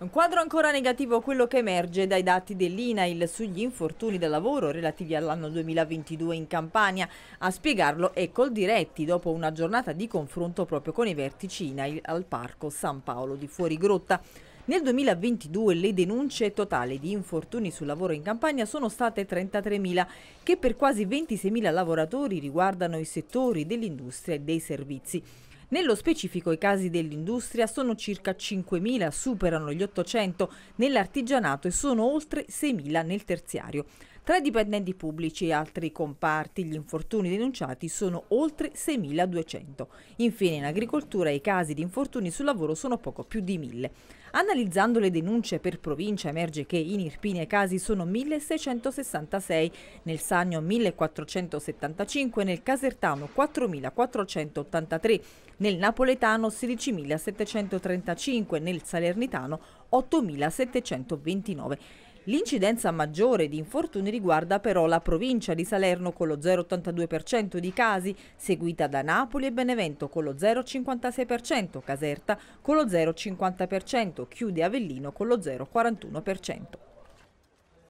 Un quadro ancora negativo quello che emerge dai dati dell'INAIL sugli infortuni da lavoro relativi all'anno 2022 in Campania. A spiegarlo è col diretti dopo una giornata di confronto proprio con i vertici INAIL al Parco San Paolo di Fuorigrotta. Nel 2022 le denunce totali di infortuni sul lavoro in Campania sono state 33.000, che per quasi 26.000 lavoratori riguardano i settori dell'industria e dei servizi. Nello specifico i casi dell'industria sono circa 5.000, superano gli 800 nell'artigianato e sono oltre 6.000 nel terziario. Tra i dipendenti pubblici e altri comparti gli infortuni denunciati sono oltre 6.200. Infine in agricoltura i casi di infortuni sul lavoro sono poco più di 1.000. Analizzando le denunce per provincia emerge che in Irpina i casi sono 1.666, nel Sannio 1.475, nel Casertano 4.483, nel Napoletano 16.735, nel Salernitano 8.729. L'incidenza maggiore di infortuni riguarda però la provincia di Salerno con lo 0,82% di casi, seguita da Napoli e Benevento con lo 0,56%, Caserta con lo 0,50%, chiude Avellino con lo 0,41%.